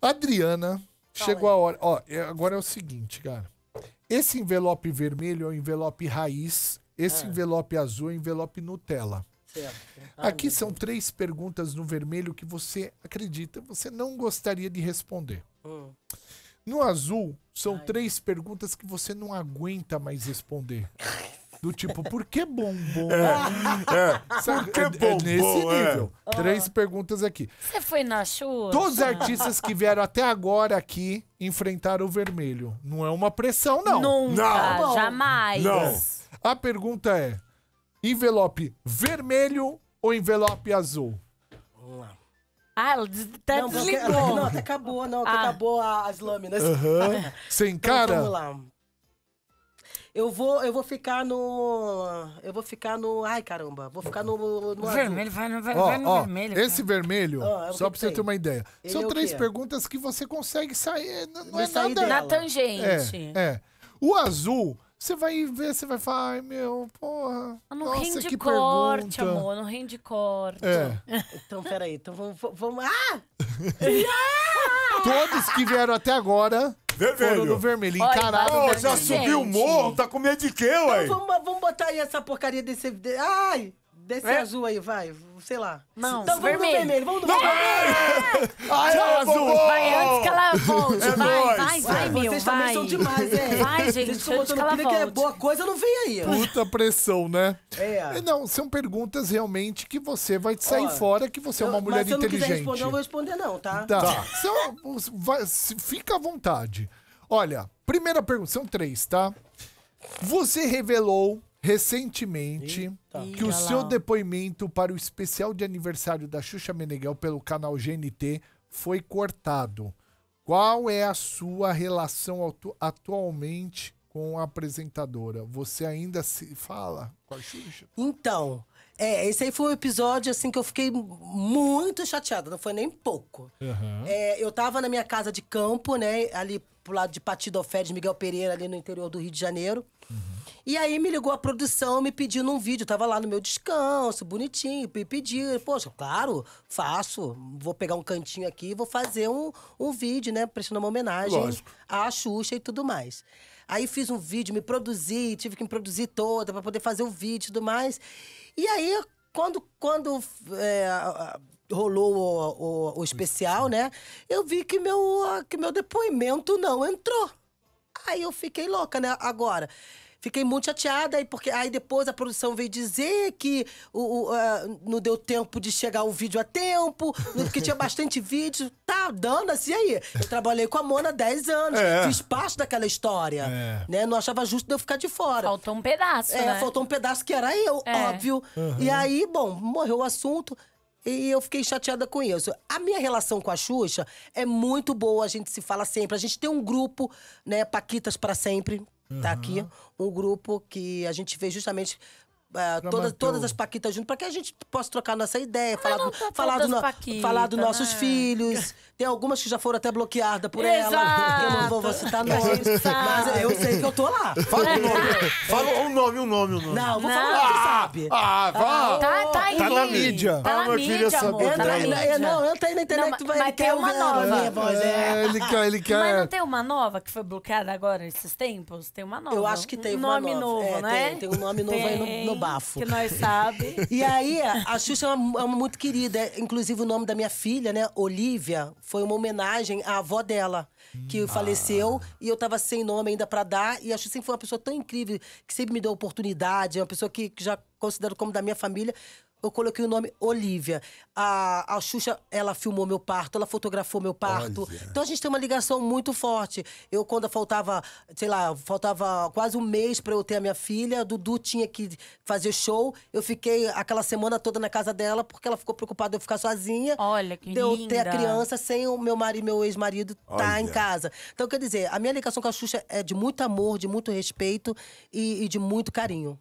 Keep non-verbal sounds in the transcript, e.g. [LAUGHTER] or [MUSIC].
Adriana, chegou a hora. Ó, é, agora é o seguinte, cara. Esse envelope vermelho é o envelope raiz, esse é. envelope azul é o envelope Nutella. Ah, Aqui são três perguntas no vermelho que você acredita, você não gostaria de responder. Hum. No azul, são Ai. três perguntas que você não aguenta mais responder. [LAUGHS] Do tipo, por que bombom? É, é. Sabe, que é, é bombom, é nesse nível. É. Três perguntas aqui. Você foi na chuva? Todos os artistas que vieram até agora aqui enfrentaram o vermelho. Não é uma pressão, não. Nunca, não. Tá jamais. Não. A pergunta é, envelope vermelho ou envelope azul? Ah, ela até desligou. [LAUGHS] não, até acabou, não. Até ah. acabou as lâminas. Uhum. Sem cara? Então, vamos lá. Eu vou, eu vou ficar no. Eu vou ficar no. Ai, caramba. Vou ficar no. no vermelho, vai no, vai, ó, vai no vermelho. Esse vermelho, é só pra você ter uma ideia. Ele são é três perguntas que você consegue sair. Não, não é sair nada. Dela. Na tangente. É, é. O azul. Você vai ver, você vai falar, ai meu, porra. Não nossa, rende que corte, pergunta. amor, não rende corte. É. então, peraí, então vamos. vamos ah! [LAUGHS] Todos que vieram até agora Vermelho. Foram no vermelho. Encarado. Ô, já subiu o morro, tá com medo de quê, então ué? Então, vamos, vamos botar aí essa porcaria desse. Ai! desse é? azul aí, vai. Sei lá. Não, então, vamos vermelho. vermelho. Vamos do é! vermelho. Ai, Tchau, é azul. Vai antes que ela volte. É vai, vai, vai, vai, meu. Vocês vai. também são demais, é. Vai, gente. Vocês ficam botando que é boa coisa, não vem aí. Puta pressão, né? É. Não, são perguntas realmente que você vai sair Ó, fora, que você eu, é uma mulher inteligente. se eu não responder, eu vou responder não, tá? Tá. tá. Então, vai, fica à vontade. Olha, primeira pergunta, são três, tá? Você revelou recentemente Eita. que Eita o seu depoimento para o especial de aniversário da Xuxa Meneghel pelo canal GNT foi cortado. Qual é a sua relação atu atualmente com a apresentadora? Você ainda se fala com a Xuxa? Então, é, esse aí foi um episódio assim que eu fiquei muito chateada, não foi nem pouco. Uhum. É, eu tava na minha casa de campo, né? Ali pro lado de Patido Alferes, Miguel Pereira, ali no interior do Rio de Janeiro. Uhum. E aí me ligou a produção me pedindo um vídeo. Eu tava lá no meu descanso, bonitinho, me pediram. Poxa, claro, faço. Vou pegar um cantinho aqui e vou fazer um, um vídeo, né? Prestando uma homenagem Lógico. à Xuxa e tudo mais. Aí fiz um vídeo, me produzi, tive que me produzir toda para poder fazer o vídeo e tudo mais. E aí, quando, quando é, rolou o, o, o, especial, né? Eu vi que meu, que meu depoimento não entrou. Aí eu fiquei louca, né? Agora, Fiquei muito chateada, aí porque aí depois a produção veio dizer que o, o uh, não deu tempo de chegar o vídeo a tempo, porque tinha bastante [LAUGHS] vídeo. Tá, dando assim aí. Eu trabalhei com a Mona 10 anos, é. fiz parte daquela história. É. Né? Não achava justo eu ficar de fora. Faltou um pedaço. É, né? faltou um pedaço que era eu, é. óbvio. Uhum. E aí, bom, morreu o assunto. E eu fiquei chateada com isso. A minha relação com a Xuxa é muito boa, a gente se fala sempre. A gente tem um grupo, né, Paquitas para sempre, Uhum. Tá aqui um grupo que a gente vê justamente é, todas, todas as Paquitas junto, para que a gente possa trocar nossa ideia, ah, falar, tá falar, do no, Paquita, falar dos né? nossos né? filhos. Tem algumas que já foram até bloqueadas por Exato. ela. Eu não vou, citar nomes. mas eu sei que eu tô lá. Fala o nome. Fala um nome, um nome, um nome. Não, vou não. falar, ah, sabe. Ah, vá. Tá, tá, tá, tá na mídia. Tá ah, na mídia, amor. É, tá na mídia. Não, eu tenho na internet. Não, mas, mas tem uma nova. Minha voz, é, é. Ele quer, ele quer. Mas não tem uma nova que foi bloqueada agora, esses tempos? Tem uma nova. Eu acho que tem um uma nova. Nome novo, é, né? Tem um nome novo aí no bafo. Que nós sabe. [LAUGHS] E aí, a Xuxa é uma, é uma muito querida. Inclusive, o nome da minha filha, né, Olivia, foi uma homenagem à avó dela, que ah. faleceu. E eu tava sem nome ainda para dar. E a Xuxa sempre foi uma pessoa tão incrível, que sempre me deu oportunidade. É uma pessoa que, que já considero como da minha família eu coloquei o nome Olivia. A, a Xuxa, ela filmou meu parto, ela fotografou meu parto. Olha. Então a gente tem uma ligação muito forte. Eu, quando faltava, sei lá, faltava quase um mês para eu ter a minha filha, a Dudu tinha que fazer show. Eu fiquei aquela semana toda na casa dela, porque ela ficou preocupada de eu ficar sozinha. Olha, que de eu linda. ter a criança sem o meu marido, meu ex-marido, tá em casa. Então, quer dizer, a minha ligação com a Xuxa é de muito amor, de muito respeito e, e de muito carinho.